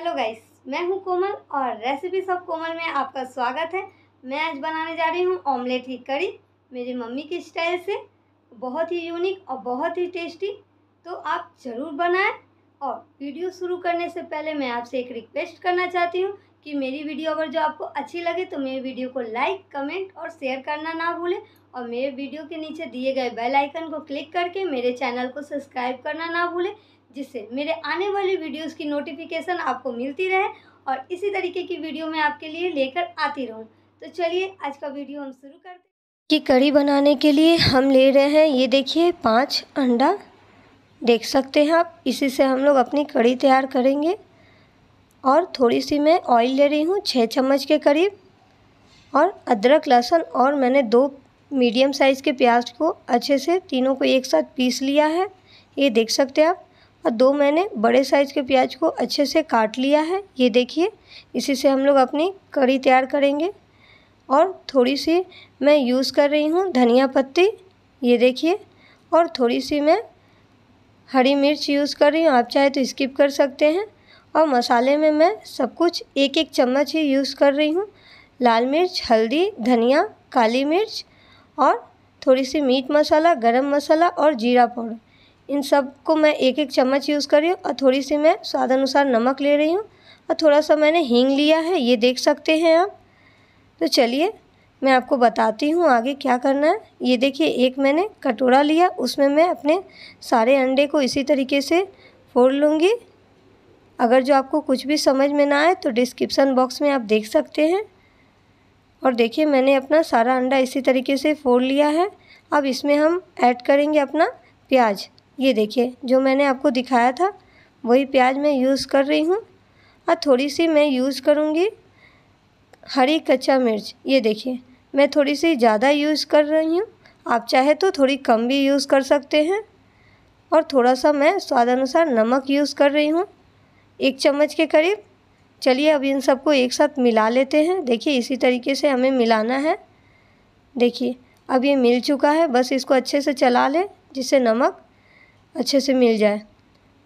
hello guys मैं हूं कोमल और रेसिपी सब कोमल में आपका स्वागत है मैं आज बनाने जा रही हूं ऑमलेट की कड़ी मेरी मम्मी के स्टाइल से बहुत ही यूनिक और बहुत ही टेस्टी तो आप ज़रूर बनाएं और वीडियो शुरू करने से पहले मैं आपसे एक रिक्वेस्ट करना चाहती हूँ कि मेरी वीडियो अगर जो आपको अच्छी लगे तो मेरी वीडियो को लाइक कमेंट और शेयर करना ना भूलें और मेरे वीडियो के नीचे दिए गए बेल आइकन को क्लिक करके मेरे चैनल को सब्सक्राइब करना ना भूलें जिससे मेरे आने वाले वीडियोस की नोटिफिकेशन आपको मिलती रहे और इसी तरीके की वीडियो मैं आपके लिए लेकर आती रहूँ तो चलिए आज का वीडियो हम शुरू करते हैं कि कड़ी बनाने के लिए हम ले रहे हैं ये देखिए पाँच अंडा देख सकते हैं आप इसी से हम लोग अपनी कड़ी तैयार करेंगे और थोड़ी सी मैं ऑयल ले रही हूँ छः चम्मच के करीब और अदरक लहसुन और मैंने दो मीडियम साइज़ के प्याज को अच्छे से तीनों को एक साथ पीस लिया है ये देख सकते हैं आप और दो मैंने बड़े साइज़ के प्याज को अच्छे से काट लिया है ये देखिए इसी से हम लोग अपनी कड़ी तैयार करेंगे और थोड़ी सी मैं यूज़ कर रही हूँ धनिया पत्ती ये देखिए और थोड़ी सी मैं हरी मिर्च यूज़ कर रही हूँ आप चाहे तो स्किप कर सकते हैं और मसाले में मैं सब कुछ एक एक चम्मच ही यूज़ कर रही हूँ लाल मिर्च हल्दी धनिया काली मिर्च और थोड़ी सी मीट मसाला गरम मसाला और जीरा पाउडर इन सब को मैं एक एक चम्मच यूज़ कर रही हूँ और थोड़ी सी मैं स्वाद अनुसार नमक ले रही हूँ और थोड़ा सा मैंने हींग लिया है ये देख सकते हैं आप तो चलिए मैं आपको बताती हूँ आगे क्या करना है ये देखिए एक मैंने कटोरा लिया उसमें मैं अपने सारे अंडे को इसी तरीके से फोड़ लूँगी अगर जो आपको कुछ भी समझ में ना आए तो डिस्क्रिप्सन बॉक्स में आप देख सकते हैं और देखिए मैंने अपना सारा अंडा इसी तरीके से फोड़ लिया है अब इसमें हम ऐड करेंगे अपना प्याज ये देखिए जो मैंने आपको दिखाया था वही प्याज मैं यूज़ कर रही हूँ और थोड़ी सी मैं यूज़ करूँगी हरी कच्चा मिर्च ये देखिए मैं थोड़ी सी ज़्यादा यूज़ कर रही हूँ आप चाहे तो थोड़ी कम भी यूज़ कर सकते हैं और थोड़ा सा मैं स्वाद अनुसार नमक यूज़ कर रही हूँ एक चम्मच के करीब चलिए अब इन सबको एक साथ मिला लेते हैं देखिए इसी तरीके से हमें मिलाना है देखिए अब ये मिल चुका है बस इसको अच्छे से चला लें जिससे नमक अच्छे से मिल जाए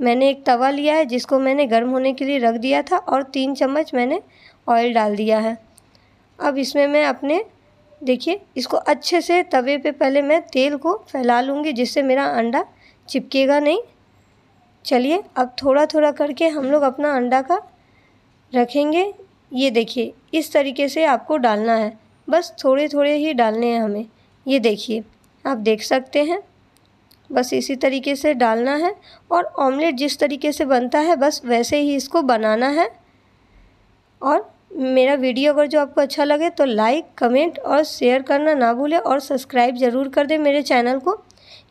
मैंने एक तवा लिया है जिसको मैंने गर्म होने के लिए रख दिया था और तीन चम्मच मैंने ऑयल डाल दिया है अब इसमें मैं अपने देखिए इसको अच्छे से तवे पे पहले मैं तेल को फैला लूँगी जिससे मेरा अंडा चिपकेगा नहीं चलिए अब थोड़ा थोड़ा करके हम लोग अपना अंडा का रखेंगे ये देखिए इस तरीके से आपको डालना है बस थोड़े थोड़े ही डालने हैं हमें ये देखिए आप देख सकते हैं बस इसी तरीके से डालना है और ऑमलेट जिस तरीके से बनता है बस वैसे ही इसको बनाना है और मेरा वीडियो अगर जो आपको अच्छा लगे तो लाइक कमेंट और शेयर करना ना भूलें और सब्सक्राइब ज़रूर कर दें मेरे चैनल को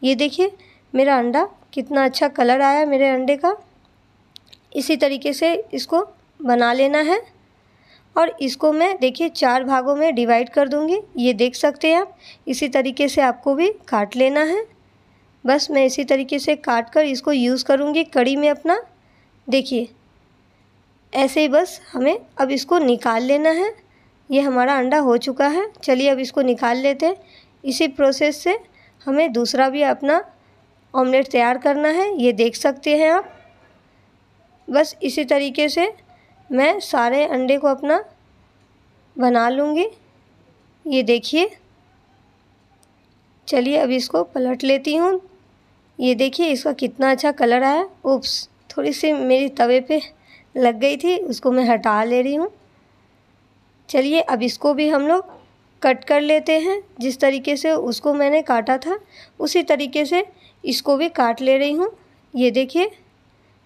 ये देखिए मेरा अंडा कितना अच्छा कलर आया मेरे अंडे का इसी तरीके से इसको बना लेना है और इसको मैं देखिए चार भागों में डिवाइड कर दूंगी ये देख सकते हैं आप इसी तरीके से आपको भी काट लेना है बस मैं इसी तरीके से काट कर इसको यूज़ करूँगी कड़ी में अपना देखिए ऐसे ही बस हमें अब इसको निकाल लेना है ये हमारा अंडा हो चुका है चलिए अब इसको निकाल लेते हैं इसी प्रोसेस से हमें दूसरा भी अपना ऑमलेट तैयार करना है ये देख सकते हैं आप बस इसी तरीके से मैं सारे अंडे को अपना बना लूँगी ये देखिए चलिए अब इसको पलट लेती हूँ ये देखिए इसका कितना अच्छा कलर आया उप्स थोड़ी सी मेरी तवे पे लग गई थी उसको मैं हटा ले रही हूँ चलिए अब इसको भी हम लोग कट कर लेते हैं जिस तरीके से उसको मैंने काटा था उसी तरीके से इसको भी काट ले रही हूँ ये देखिए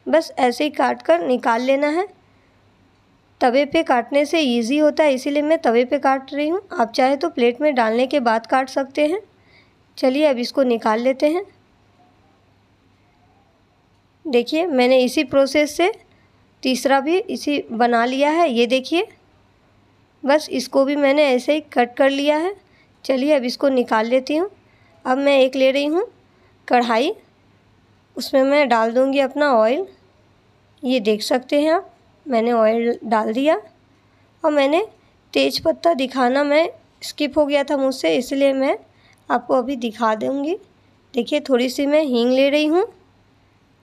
बस ऐसे ही काट कर निकाल लेना है तवे पे काटने से इजी होता है इसीलिए मैं तवे पे काट रही हूँ आप चाहे तो प्लेट में डालने के बाद काट सकते हैं चलिए अब इसको निकाल लेते हैं देखिए मैंने इसी प्रोसेस से तीसरा भी इसी बना लिया है ये देखिए बस इसको भी मैंने ऐसे ही कट कर लिया है चलिए अब इसको निकाल लेती हूँ अब मैं एक ले रही हूँ कढ़ाई उसमें मैं डाल दूँगी अपना ऑयल ये देख सकते हैं आप मैंने ऑयल डाल दिया और मैंने तेज पत्ता दिखाना मैं स्किप हो गया था मुझसे इसलिए मैं आपको अभी दिखा दूँगी देखिए थोड़ी सी मैं हींग ले रही हूँ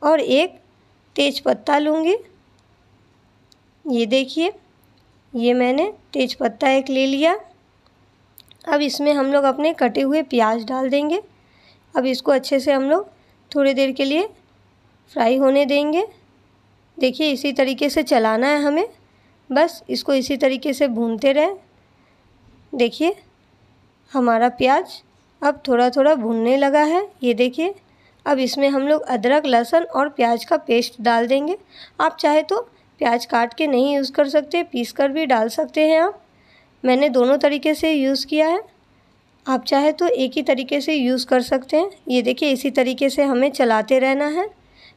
और एक तेज पत्ता लूँगी ये देखिए ये मैंने तेज पत्ता एक ले लिया अब इसमें हम लोग अपने कटे हुए प्याज डाल देंगे अब इसको अच्छे से हम लोग थोड़ी देर के लिए फ्राई होने देंगे देखिए इसी तरीके से चलाना है हमें बस इसको इसी तरीके से भूनते रहे देखिए हमारा प्याज अब थोड़ा थोड़ा भूनने लगा है ये देखिए अब इसमें हम लोग अदरक लहसुन और प्याज का पेस्ट डाल देंगे आप चाहे तो प्याज काट के नहीं यूज़ कर सकते पीस कर भी डाल सकते हैं आप मैंने दोनों तरीके से यूज़ किया है आप चाहे तो एक ही तरीके से यूज़ कर सकते हैं ये देखिए इसी तरीके से हमें चलाते रहना है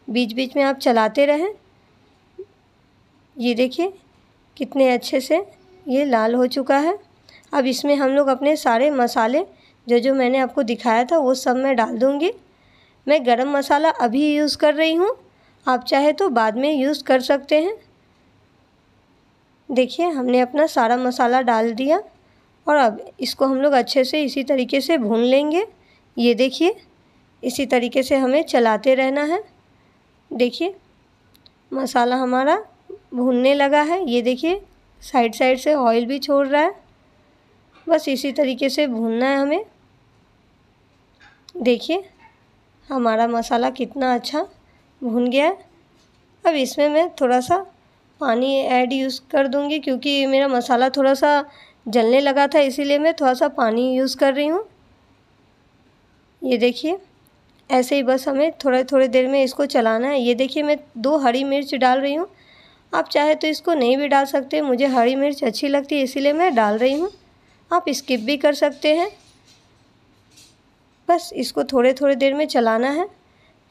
बीच बीच में आप चलाते रहें ये देखिए कितने अच्छे से ये लाल हो चुका है अब इसमें हम लोग अपने सारे मसाले जो जो मैंने आपको दिखाया था वो सब मैं डाल दूँगी मैं गरम मसाला अभी यूज़ कर रही हूँ आप चाहे तो बाद में यूज़ कर सकते हैं देखिए हमने अपना सारा मसाला डाल दिया और अब इसको हम लोग अच्छे से इसी तरीके से भून लेंगे ये देखिए इसी तरीके से हमें चलाते रहना है देखिए मसाला हमारा भूनने लगा है ये देखिए साइड साइड से ऑयल भी छोड़ रहा है बस इसी तरीके से भूनना है हमें देखिए हमारा मसाला कितना अच्छा भुन गया है अब इसमें मैं थोड़ा सा पानी ऐड यूज़ कर दूँगी क्योंकि मेरा मसाला थोड़ा सा जलने लगा था इसीलिए मैं थोड़ा सा पानी यूज़ कर रही हूँ ये देखिए ऐसे ही बस हमें थोड़े थोड़ी देर में इसको चलाना है ये देखिए मैं दो हरी मिर्च डाल रही हूँ आप चाहे तो इसको नहीं भी डाल सकते मुझे हरी मिर्च अच्छी लगती है इसीलिए मैं डाल रही हूँ आप स्किप भी कर सकते हैं बस इसको थोड़े थोड़े देर में चलाना है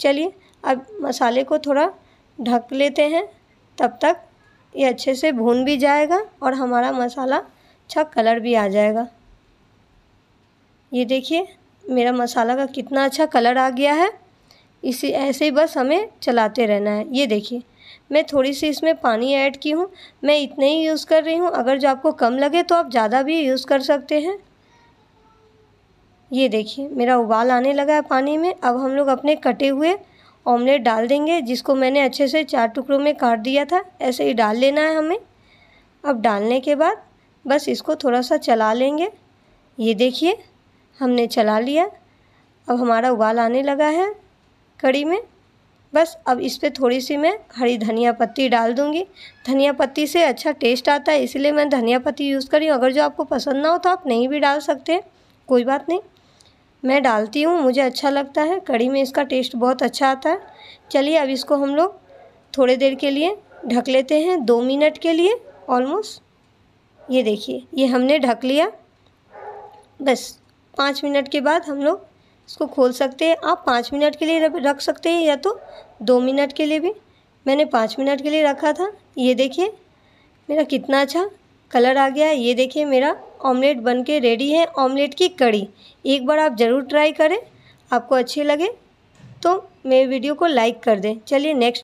चलिए अब मसाले को थोड़ा ढक लेते हैं तब तक ये अच्छे से भून भी जाएगा और हमारा मसाला अच्छा कलर भी आ जाएगा ये देखिए मेरा मसाला का कितना अच्छा कलर आ गया है इसी ऐसे ही बस हमें चलाते रहना है ये देखिए मैं थोड़ी सी इसमें पानी ऐड की हूँ मैं इतने ही यूज़ कर रही हूँ अगर जो आपको कम लगे तो आप ज़्यादा भी यूज़ कर सकते हैं ये देखिए मेरा उबाल आने लगा है पानी में अब हम लोग अपने कटे हुए ऑमलेट डाल देंगे जिसको मैंने अच्छे से चार टुकड़ों में काट दिया था ऐसे ही डाल लेना है हमें अब डालने के बाद बस इसको थोड़ा सा चला लेंगे ये देखिए हमने चला लिया अब हमारा उबाल आने लगा है कड़ी में बस अब इस पर थोड़ी सी मैं हरी धनिया पत्ती डाल दूँगी धनिया पत्ती से अच्छा टेस्ट आता है इसलिए मैं धनिया पत्ती यूज़ करी अगर जो आपको पसंद ना हो तो आप नहीं भी डाल सकते कोई बात नहीं मैं डालती हूँ मुझे अच्छा लगता है कड़ी में इसका टेस्ट बहुत अच्छा आता है चलिए अब इसको हम लोग थोड़े देर के लिए ढक लेते हैं दो मिनट के लिए ऑलमोस्ट ये देखिए ये हमने ढक लिया बस पाँच मिनट के बाद हम लोग इसको खोल सकते हैं आप पाँच मिनट के लिए रख सकते हैं या तो दो मिनट के लिए भी मैंने पाँच मिनट के लिए रखा था ये देखिए मेरा कितना अच्छा कलर आ गया है ये देखिए मेरा ऑमलेट बन के रेडी है ऑमलेट की कड़ी एक बार आप ज़रूर ट्राई करें आपको अच्छे लगे तो मेरे वीडियो को लाइक कर दें चलिए नेक्स्ट